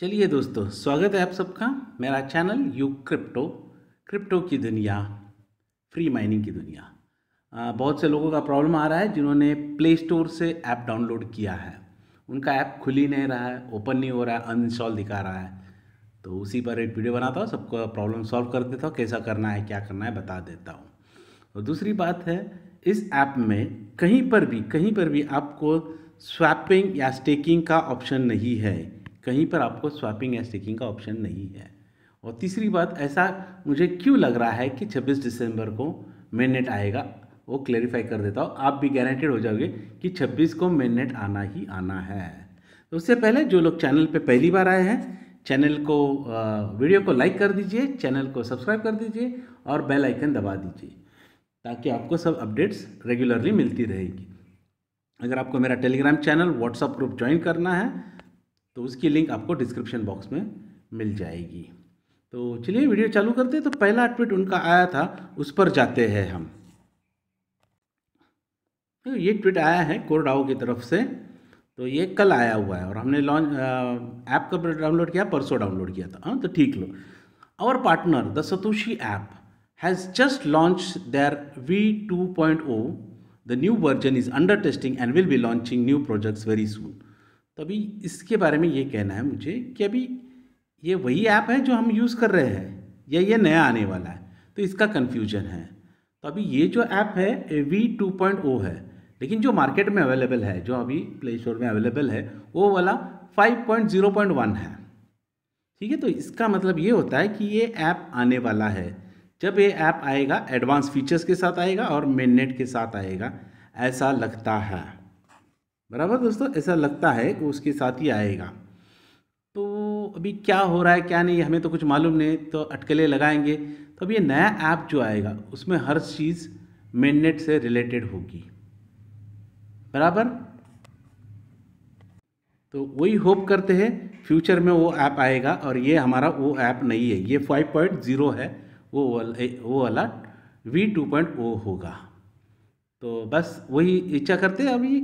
चलिए दोस्तों स्वागत है आप सबका मेरा चैनल यू क्रिप्टो क्रिप्टो की दुनिया फ्री माइनिंग की दुनिया आ, बहुत से लोगों का प्रॉब्लम आ रहा है जिन्होंने प्ले स्टोर से ऐप डाउनलोड किया है उनका ऐप खुल ही नहीं रहा है ओपन नहीं हो रहा है अनइंस्टॉल दिखा रहा है तो उसी पर एक वीडियो बनाता हूँ सबको प्रॉब्लम सॉल्व कर देता हूँ कैसा करना है क्या करना है बता देता हूँ और दूसरी बात है इस ऐप में कहीं पर भी कहीं पर भी आपको स्वैपिंग या स्टेकिंग का ऑप्शन नहीं है कहीं पर आपको स्वैपिंग या स्टिकिंग का ऑप्शन नहीं है और तीसरी बात ऐसा मुझे क्यों लग रहा है कि 26 दिसंबर को मेन नेट आएगा वो क्लेरिफाई कर देता हूँ आप भी गारंटेड हो जाओगे कि 26 को मेन नेट आना ही आना है तो उससे पहले जो लोग चैनल पे पहली बार आए हैं चैनल को वीडियो को लाइक कर दीजिए चैनल को सब्सक्राइब कर दीजिए और बेल आइकन दबा दीजिए ताकि आपको सब अपडेट्स रेगुलरली मिलती रहेगी अगर आपको मेरा Telegram channel WhatsApp group join करना है तो उसकी लिंक आपको डिस्क्रिप्शन बॉक्स में मिल जाएगी तो चलिए वीडियो चालू करते हैं तो पहला ट्वीट उनका आया था उस पर जाते हैं हम तो ये ट्वीट आया है कोरडाओ की तरफ से तो ये कल आया हुआ है और हमने लॉन्च ऐप कब डाउनलोड किया परसों डाउनलोड किया था हाँ तो ठीक लो our partner the Satoshi app has just launch their V two point O the new version is under testing and will be launching new projects very soon तो अभी इसके बारे में ये कहना है मुझे कि अभी ये वही ऐप है जो हम यूज़ कर रहे हैं या ये नया आने वाला है तो इसका कन्फ्यूजन है तो अभी ये जो ऐप है वी टू पॉइंट ओ है लेकिन जो मार्केट में अवेलेबल है जो अभी प्ले स्टोर में अवेलेबल है वो वाला five point zero point one है ठीक है तो इसका मतलब ये होता है कि ये ऐप आने वाला है जब ये ऐप आएगा एडवांस फीचर्स के साथ आएगा और मेन नेट के साथ आएगा ऐसा लगता है बराबर दोस्तों ऐसा लगता है कि उसके साथ ही आएगा तो अभी क्या हो रहा है क्या नहीं हमें तो कुछ मालूम नहीं तो अटकलें लगाएंगे तो अब ये नया ऐप जो आएगा उसमें हर चीज़ मेननेट से रिलेटेड होगी बराबर तो वही होप करते हैं फ्यूचर में वो ऐप आएगा और ये हमारा वो ऐप नहीं है ये फाइव पॉइंट ज़ीरो है वो वो वाला वी टू पॉइंट ओ होगा तो बस वही इच्छा करते हैं अभी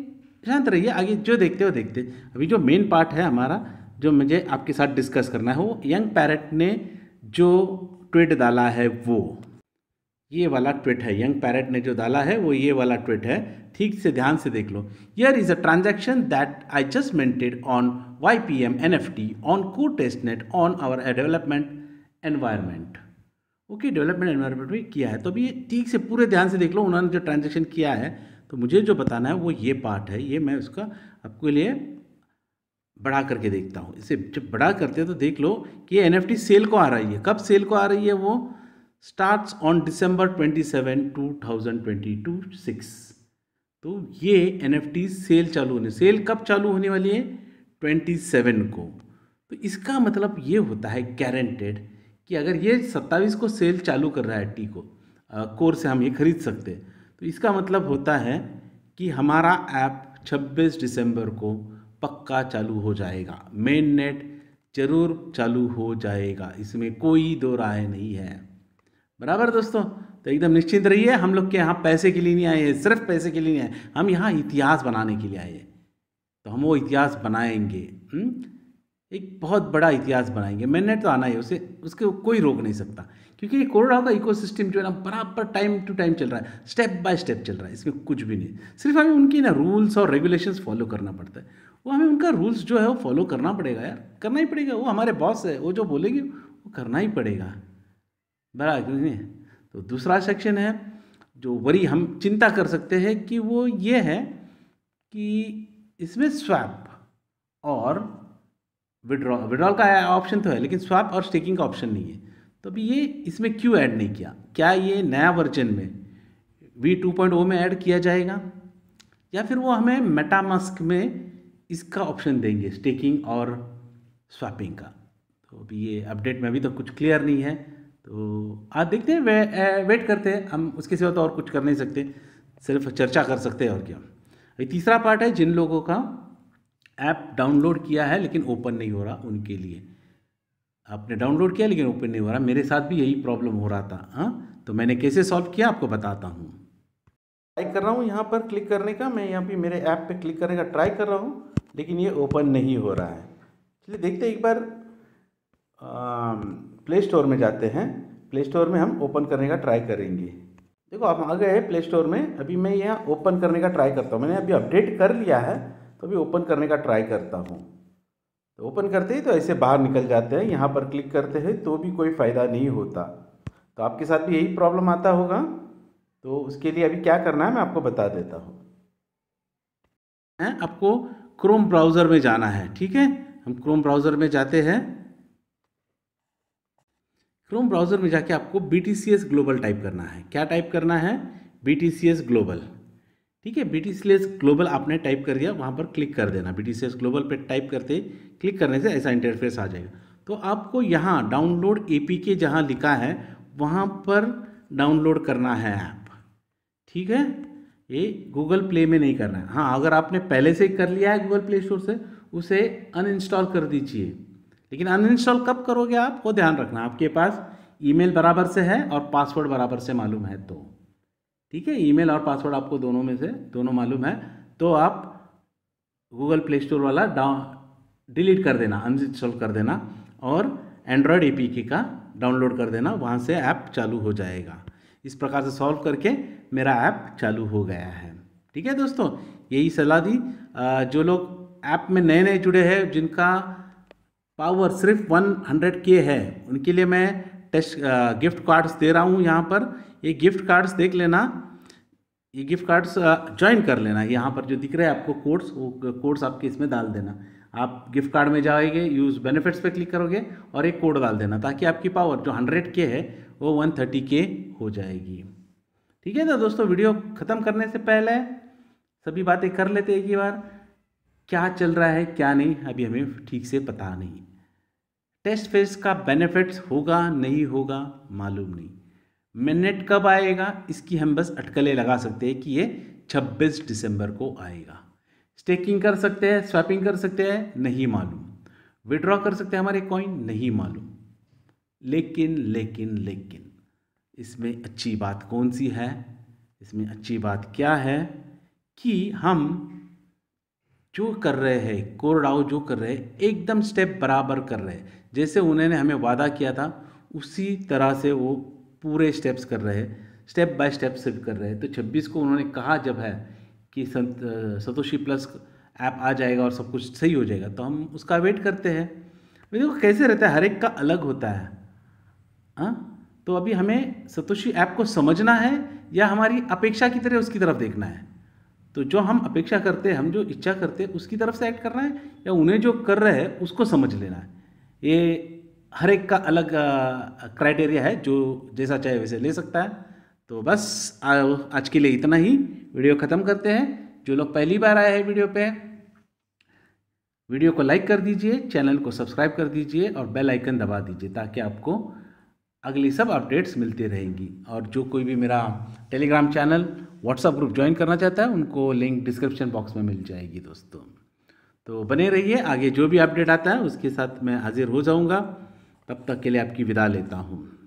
शांत अच्छा, रहिए आगे जो देखते हो देखते अभी जो मेन पार्ट है हमारा जो मुझे आपके साथ डिस्कस करना है वो यंग पैरट ने जो ट्वीट डाला है वो ये वाला ट्वीट है यंग पैरट ने जो डाला है वो ये वाला ट्वीट है ठीक से ध्यान से देख लो here is a transaction that I just minted on Y P M N F T on को test net on our development environment okay development environment में किया है तो अभी ये ठीक से पूरे ध्यान से देख लो उन्होंने जो ट्रांजेक्शन किया है तो मुझे जो बताना है वो ये पार्ट है ये मैं उसका आपके लिए बढ़ा करके देखता हूँ इसे जब बड़ा करते हैं तो देख लो कि ये एन सेल को आ रही है कब सेल को आ रही है वो starts on thousand twenty two six तो ये एन सेल चालू होने सेल कब चालू होने वाली है 27 को तो इसका मतलब ये होता है गारंटेड कि अगर ये 27 को सेल चालू कर रहा है टी को आ, कोर से हम ये खरीद सकते हैं तो इसका मतलब होता है कि हमारा ऐप 26 दिसंबर को पक्का चालू हो जाएगा मेन नेट जरूर चालू हो जाएगा इसमें कोई दो राय नहीं है बराबर दोस्तों तो एकदम निश्चिंत रहिए हम लोग के यहाँ पैसे के लिए नहीं आए हैं सिर्फ पैसे के लिए नहीं आए हम यहाँ इतिहास बनाने के लिए आए हैं तो हम वो इतिहास बनाएंगे हुँ? हम्म? एक बहुत बड़ा इतिहास बनाएंगे मैंने तो आना ही उसे उसके कोई रोक नहीं सकता क्योंकि ये कोरोना का इकोसिस्टम जो है ना बराबर टाइम टू टाइम चल रहा है स्टेप बाय स्टेप चल रहा है इसमें कुछ भी नहीं सिर्फ हमें उनकी ना रूल्स और रेगुलेशंस फॉलो करना पड़ता है वो हमें उनका रूल्स जो है वो फॉलो करना पड़ेगा यार करना ही पड़ेगा वो हमारे बॉस है वो जो बोलेगी वो करना ही पड़ेगा बड़ा नहीं तो दूसरा सेक्शन है जो वरी हम चिंता कर सकते हैं कि वो ये है कि इसमें स्वैप और विड्रॉ विड्रॉल का ऑप्शन तो है लेकिन स्वाप और स्टेकिंग का ऑप्शन नहीं है तो अभी ये इसमें क्यों ऐड नहीं किया क्या ये नया वर्जन में वी टू पॉइंट ओ में ऐड किया जाएगा या फिर वो हमें मेटामास्क में इसका ऑप्शन देंगे स्टेकिंग और स्वापिंग का तो अभी ये अपडेट में अभी तो कुछ क्लियर नहीं है तो आप देखते हैं वे, ए, वेट करते हैं हम उसके सिवा तो और कुछ कर नहीं सकते सिर्फ चर्चा कर सकते हैं और क्या तीसरा पार्ट है जिन लोगों का ऐप डाउनलोड किया है लेकिन ओपन नहीं हो रहा उनके लिए आपने डाउनलोड किया लेकिन ओपन नहीं हो रहा मेरे साथ भी यही प्रॉब्लम हो रहा था हाँ तो मैंने कैसे सॉल्व किया आपको बताता हूँ ट्राई कर रहा हूँ यहाँ पर क्लिक करने का मैं यहाँ पे मेरे ऐप पे क्लिक करने का ट्राई कर रहा हूँ लेकिन ये ओपन नहीं हो रहा है चलिए देखते एक बार प्ले स्टोर में जाते हैं प्ले स्टोर में हम ओपन करने का ट्राई करेंगे देखो आप आ गए प्ले स्टोर में अभी मैं यहाँ ओपन करने का ट्राई करता हूँ मैंने अभी अपडेट कर लिया है तो अभी ओपन करने का ट्राई करता हूँ तो ओपन करते ही तो ऐसे बाहर निकल जाते हैं यहाँ पर क्लिक करते हैं तो भी कोई फ़ायदा नहीं होता तो आपके साथ भी यही प्रॉब्लम आता होगा तो उसके लिए अभी क्या करना है मैं आपको बता देता हूँ आपको क्रोम ब्राउज़र में जाना है ठीक है हम क्रोम ब्राउज़र में जाते हैं क्रोम ब्राउज़र में जाके आपको बी ग्लोबल टाइप करना है क्या टाइप करना है बी ग्लोबल ठीक है बी टी ग्लोबल आपने टाइप कर दिया वहाँ पर क्लिक कर देना बी टी ग्लोबल पर टाइप करते क्लिक करने से ऐसा इंटरफेस आ जाएगा तो आपको यहाँ डाउनलोड ए पी के जहाँ लिखा है वहाँ पर डाउनलोड करना है ऐप ठीक है ये गूगल प्ले में नहीं करना है हाँ अगर आपने पहले से कर लिया है गूगल प्ले स्टोर से उसे अनइंस्टॉल कर दीजिए लेकिन अनइंस्टॉल कब करोगे आप वो ध्यान रखना आपके पास ईमेल बराबर से है और पासवर्ड बराबर से मालूम है तो ठीक है ईमेल और पासवर्ड आपको दोनों में से दोनों मालूम है तो आप गूगल प्ले स्टोर वाला डाउन डिलीट कर देना अनइंस्टॉल कर देना और एंड्रॉयड ए का डाउनलोड कर देना वहाँ से ऐप चालू हो जाएगा इस प्रकार से सॉल्व करके मेरा ऐप चालू हो गया है ठीक है दोस्तों यही सलाह दी जो लोग ऐप में नए नए जुड़े हैं जिनका पावर सिर्फ 100 के है उनके लिए मैं टेस्ट गिफ्ट कार्ड्स दे रहा हूँ यहाँ पर ये गिफ्ट कार्ड्स देख लेना ये गिफ्ट कार्ड्स ज्वाइन कर लेना यहाँ पर जो दिख रहा है आपको कोर्स वो कोर्स आपके इसमें डाल देना आप गिफ्ट कार्ड में जाएंगे यूज़ बेनिफिट्स पे क्लिक करोगे और एक कोड डाल देना ताकि आपकी पावर जो हंड्रेड के है वो वन थर्टी के हो जाएगी ठीक है तो दोस्तों वीडियो ख़त्म करने से पहले सभी बातें कर लेते एक ही बार क्या चल रहा है क्या नहीं अभी हमें ठीक से पता नहीं टेस्ट फेज का बेनिफिट्स होगा नहीं होगा मालूम नहीं मिनट कब आएगा इसकी हम बस अटकलें लगा सकते हैं कि ये 26 दिसंबर को आएगा स्टेकिंग कर सकते हैं स्वैपिंग कर सकते हैं नहीं मालूम विड्रॉ कर सकते हैं हमारे कॉइन नहीं मालूम लेकिन लेकिन लेकिन इसमें अच्छी बात कौन सी है इसमें अच्छी बात क्या है कि हम जो कर रहे हैं कोरडाव जो कर रहे हैं एकदम स्टेप बराबर कर रहे हैं जैसे उन्होंने हमें वादा किया था उसी तरह से वो पूरे स्टेप्स कर रहे हैं स्टेप बाय स्टेप से कर रहे हैं तो छब्बीस को उन्होंने कहा जब है कि सतोशी प्लस ऐप आ जाएगा और सब कुछ सही हो जाएगा तो हम उसका वेट करते हैं देखो कैसे रहता है हर एक का अलग होता है हाँ तो अभी हमें सतोशी ऐप को समझना है या हमारी अपेक्षा की तरह उसकी तरफ देखना है तो जो हम अपेक्षा करते हैं हम जो इच्छा करते हैं उसकी तरफ से एक्ट करना है या उन्हें जो कर रहे हैं उसको समझ लेना है ये हर एक का अलग क्राइटेरिया है जो जैसा चाहे वैसे ले सकता है तो बस आ, आज के लिए इतना ही वीडियो ख़त्म करते हैं जो लोग पहली बार आए हैं वीडियो पे वीडियो को लाइक कर दीजिए चैनल को सब्सक्राइब कर दीजिए और बेल आइकन दबा दीजिए ताकि आपको अगली सब अपडेट्स मिलती रहेंगी और जो कोई भी मेरा Telegram channel WhatsApp group join करना चाहता है उनको लिंक डिस्क्रिप्शन बॉक्स में मिल जाएगी दोस्तों तो बने रहिए आगे जो भी अपडेट आता है उसके साथ मैं हाजिर हो जाऊँगा तब तक के लिए आपकी विदा लेता हूँ